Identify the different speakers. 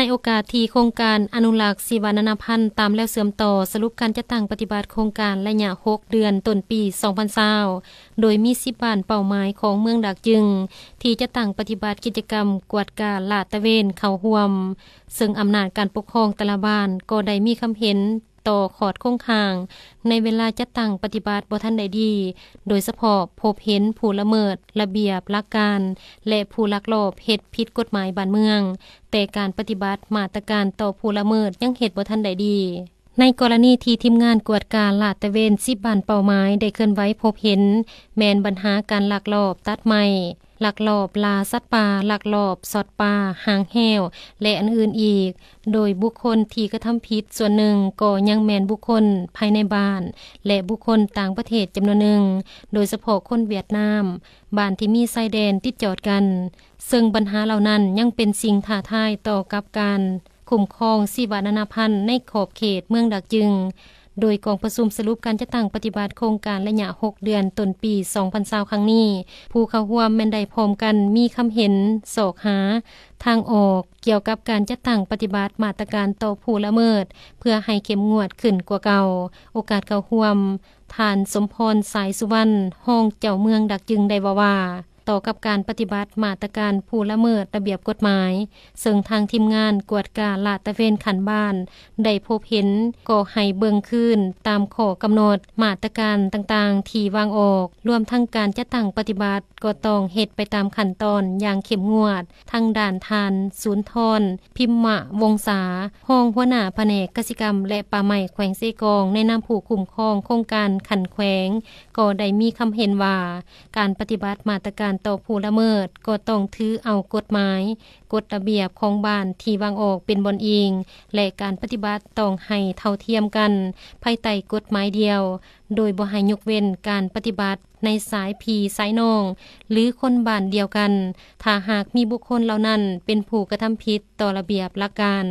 Speaker 1: ในโอกาสที่โครงการอนุรักษ์สีวานาพันธ์ ตามแล้วเสื่อมต่อสรุปการจัดตั้งปฏิบัติโครงการระยะ6เดือนต้นปี 2020โดยมีสิบบ้านเป้าหมายของเมืองดักจึง ที่จะตั้งปฏิบัติกิจกรรมกวดการลาดตะเวนเข้าห่วม ซึ่งอำนาจการปกครองแต่ละบ้านก็ได้มีคำเห็นต่อขอดคงคางในเวลาจะตั้งปฏิบัติบ่ทันใดดี โดยเฉพาะพบเห็นผู้ละเมิดระเบียบหลักการ และผู้ลักลอบเหตุผิดกฎหมายบ้านเมือง แต่การปฏิบัติมาตรการต่อผู้ละเมิดยังเหตุบ่ทันใดดีในกรณีที่ทีมงานกวดการลาดตะเวนสิบบานเป่าไม้ได้เคลื่อนไหวพบเห็นแมนบัญหาการหลักลอบตัดไม้หลักลอบลาสัตว์ป่าหลักลอบสอดป่าหางแหวและอันอื่นอีก โดยบุคคลที่กระทำผิดส่วนหนึ่งก่อยังแมนบุคคลภายในบ้าน และบุคคลต่างประเทศจำนวนหนึ่งโดยเฉพาะคนเวียดนามบ้านที่มีไซแดนติดจอดกัน ซึ่งปัญหาเหล่านั้นยังเป็นสิ่งท้าทายต่อกับการคุ้มครองสีวานานาพันธ์ ในขอบเขตเมืองดักยึง โดยกองประชุมสรุปการจะตั้งปฏิบัติโครงการระยะ6 เดือนต้นปี 2020ครั้งนี้ ผู้เข้าร่วมแม่นได้พร้อมกันมีคำเห็นสอกหาทางออกเกี่ยวกับการจะตั้งปฏิบัติมาตรการต่อผู้ละเมิด เพื่อให้เข้มงวดขึ้นกว่าเก่า โอกาสเข้าร่วมทานสมพรสายสุวรรณห้องเจ้าเมืองดักยึงได้ว่าว่าต่อกับการปฏิบัติมาตรการผู้ละเมิดระเบียบกฎหมาย ซึ่งทางทีมงานกวดการลาดตะเวนขันบ้านได้พบเห็นก่อให้เบิงขึ้น ตามข้อกำหนด มาตรการต่างๆ ที่วางออก รวมทั้งการจัดตั้งปฏิบัติก็ต้องเหตุไปตามขั้นตอนอย่างเข้มงวดทางด่านทานศูนย์ทอนพิมมะวงศาห้องหัวหน้าแผนกกสิกรรม และป่าไม้แขวงเซกองในนามผู้คุ้มครองโครงการขันแขวงก็ได้มีคำเห็นว่า การปฏิบัติมาตรการต่อผู้ละเมิดก็ต้องถือเอากฎหมายกฎระเบียบของบ้านที่วางออกเป็นบนอิงและการปฏิบัติต้องให้เท่าเทียมกัน ภายใต้กฎหมายเดียว โดยบ่ให้ยกเว้นการปฏิบัติในสายพีสายนอง หรือคนบ้านเดียวกัน ถ้าหากมีบุคคลเหล่านั้นเป็นผู้กระทำผิดต่อระเบียบหลักการ